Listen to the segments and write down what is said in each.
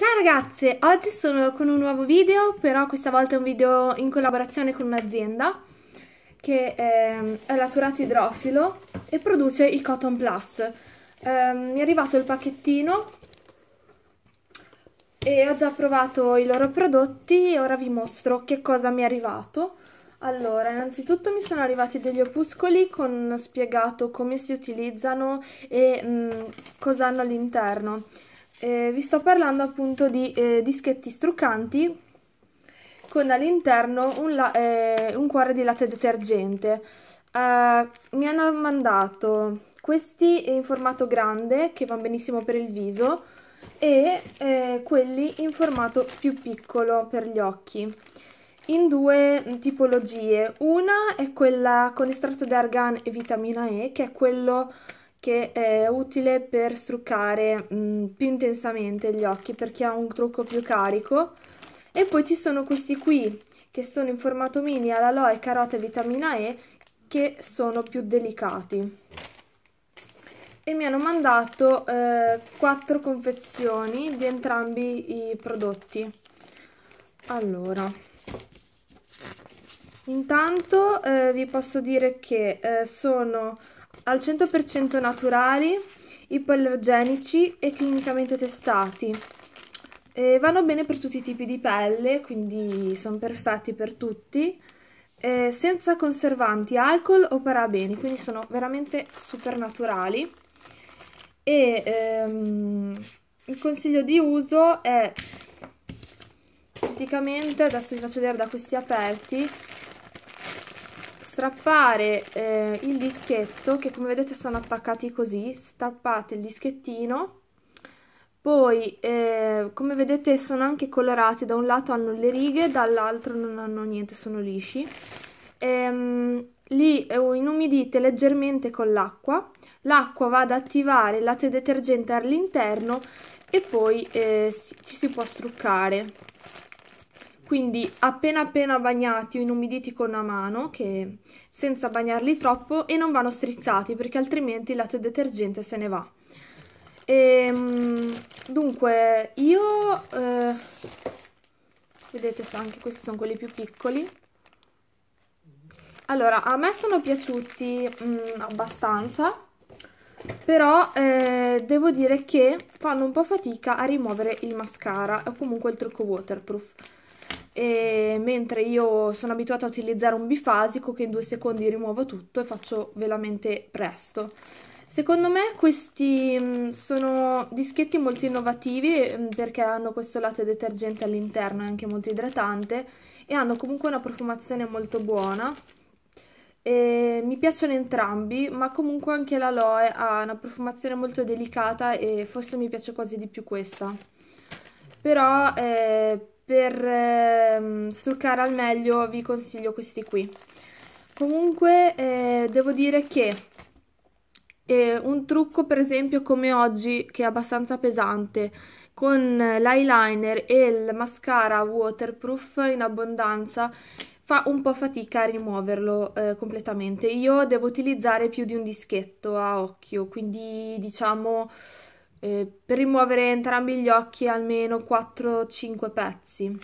Ciao ragazze, oggi sono con un nuovo video, però questa volta è un video in collaborazione con un'azienda che eh, è latturato idrofilo e produce il Cotton Plus. Eh, mi è arrivato il pacchettino e ho già provato i loro prodotti e ora vi mostro che cosa mi è arrivato. Allora, innanzitutto mi sono arrivati degli opuscoli con spiegato come si utilizzano e mh, mm, cosa hanno all'interno. Eh, vi sto parlando appunto di eh, dischetti struccanti con all'interno un, eh, un, cuore di latte detergente. Eh, mi hanno mandato questi in formato grande che va benissimo per il viso e eh, quelli in formato più piccolo per gli occhi in due tipologie. Una è quella con estratto di argan e vitamina E, che è quello che è utile per struccare mh, mm, più intensamente gli occhi perché ha un trucco più carico e poi ci sono questi qui che sono in formato mini all'aloe, carota e vitamina E che sono più delicati e mi hanno mandato eh, 4 confezioni di entrambi i prodotti allora intanto eh, vi posso dire che eh, sono al 100% naturali, ipoallergenici e clinicamente testati. E vanno bene per tutti i tipi di pelle, quindi sono perfetti per tutti, eh, senza conservanti, alcol o parabeni, quindi sono veramente super naturali. E ehm, il consiglio di uso è praticamente, adesso vi faccio vedere da questi aperti, strappare eh, il dischetto che come vedete sono attaccati così strappate il dischettino poi eh, come vedete sono anche colorati da un lato hanno le righe dall'altro non hanno niente sono lisci ehm, li eh, inumidite leggermente con l'acqua l'acqua va ad attivare il latte detergente all'interno e poi eh, ci si può struccare quindi appena appena bagnati o inumiditi con una mano che senza bagnarli troppo e non vanno strizzati perché altrimenti il latte detergente se ne va. E, ehm, dunque io, eh, vedete anche questi sono quelli più piccoli. Allora, a me sono piaciuti mh, mm, abbastanza, però eh, devo dire che fanno un po' fatica a rimuovere il mascara o comunque il trucco waterproof e mentre io sono abituata a utilizzare un bifasico che in due secondi rimuovo tutto e faccio veramente presto. Secondo me questi mm, sono dischetti molto innovativi mm, perché hanno questo latte detergente all'interno e anche molto idratante e hanno comunque una profumazione molto buona. E mi piacciono entrambi, ma comunque anche l'aloe ha una profumazione molto delicata e forse mi piace quasi di più questa. Però... Eh, per ehm, struccare al meglio vi consiglio questi qui comunque eh, devo dire che eh, un trucco per esempio come oggi che è abbastanza pesante con l'eyeliner e il mascara waterproof in abbondanza fa un po' fatica a rimuoverlo eh, completamente io devo utilizzare più di un dischetto a occhio quindi diciamo eh, per rimuovere entrambi gli occhi almeno 4-5 pezzi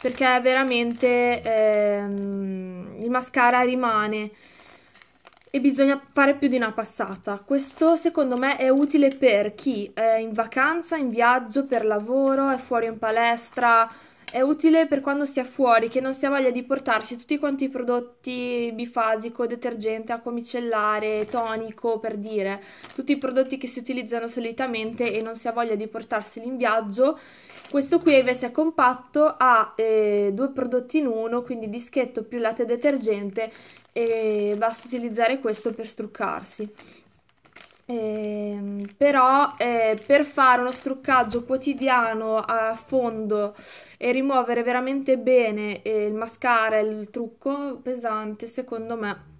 perché veramente ehm, il mascara rimane e bisogna fare più di una passata. Questo secondo me è utile per chi è in vacanza, in viaggio, per lavoro, è fuori in palestra, è utile per quando si è fuori, che non si ha voglia di portarsi tutti quanti i prodotti bifasico, detergente, acqua micellare, tonico, per dire, tutti i prodotti che si utilizzano solitamente e non si ha voglia di portarseli in viaggio. Questo qui invece è compatto, ha eh, due prodotti in uno, quindi dischetto più latte detergente e basta utilizzare questo per struccarsi. Eh, però eh, per fare uno struccaggio quotidiano a fondo e rimuovere veramente bene eh, il mascara e il trucco pesante, secondo me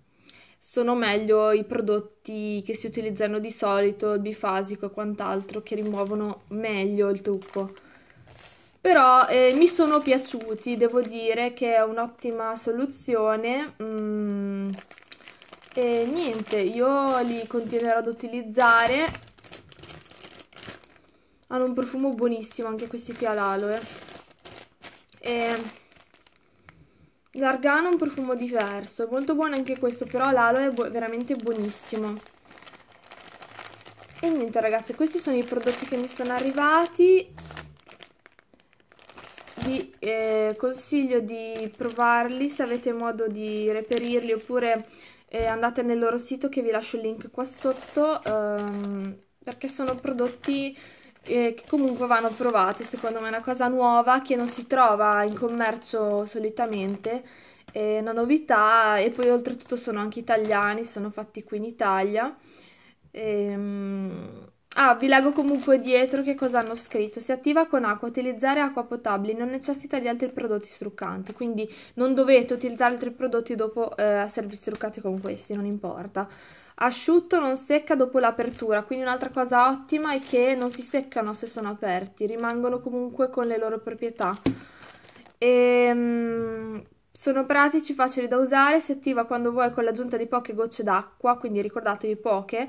sono meglio i prodotti che si utilizzano di solito, il bifasico e quant'altro, che rimuovono meglio il trucco. Però eh, mi sono piaciuti, devo dire che è un'ottima soluzione. Mm e niente, io li continuerò ad utilizzare. Hanno un profumo buonissimo anche questi qui all'aloe. E l'argano è un profumo diverso, molto buono anche questo, però l'aloe è bu veramente buonissimo. E niente ragazzi, questi sono i prodotti che mi sono arrivati. Vi eh, consiglio di provarli se avete modo di reperirli oppure eh, andate nel loro sito che vi lascio il link qua sotto ehm, perché sono prodotti eh, che comunque vanno provati, secondo me è una cosa nuova che non si trova in commercio solitamente, è una novità e poi oltretutto sono anche italiani, sono fatti qui in Italia. Ehm, Ah, vi leggo comunque dietro che cosa hanno scritto. Si attiva con acqua, utilizzare acqua potabile, non necessita di altri prodotti struccanti, quindi non dovete utilizzare altri prodotti dopo eh, esservi struccati con questi, non importa. Asciutto non secca dopo l'apertura, quindi un'altra cosa ottima è che non si seccano se sono aperti, rimangono comunque con le loro proprietà. Ehm... Sono pratici, facili da usare, si attiva quando vuoi con l'aggiunta di poche gocce d'acqua, quindi ricordatevi poche,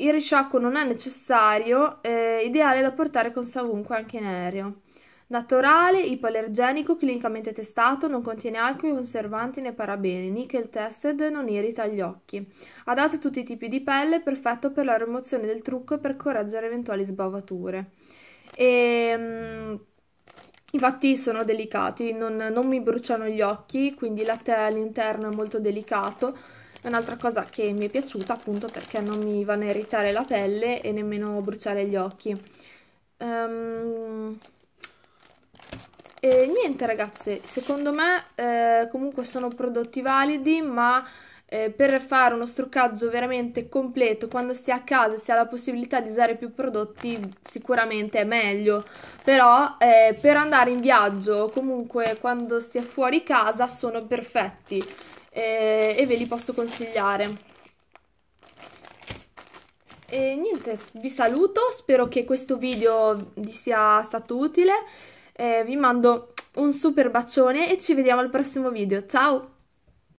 il risciacquo non è necessario, eh, ideale da portare con sé ovunque anche in aereo. Naturale, ipoallergenico, clinicamente testato, non contiene alcol, conservanti né parabeni, nickel tested, non irrita gli occhi. Adatto a tutti i tipi di pelle, perfetto per la rimozione del trucco e per correggere eventuali sbavature. E, ehm, mh, infatti sono delicati, non, non mi bruciano gli occhi, quindi la tela all'interno è molto delicato un'altra cosa che mi è piaciuta appunto perché non mi vanno a irritare la pelle e nemmeno bruciare gli occhi. Um, e niente ragazze, secondo me eh, comunque sono prodotti validi ma eh, per fare uno struccaggio veramente completo quando si è a casa e si ha la possibilità di usare più prodotti sicuramente è meglio però eh, per andare in viaggio comunque quando si è fuori casa sono perfetti eh, e ve li posso consigliare. E niente, vi saluto, spero che questo video vi sia stato utile, eh, vi mando un super bacione e ci vediamo al prossimo video, ciao!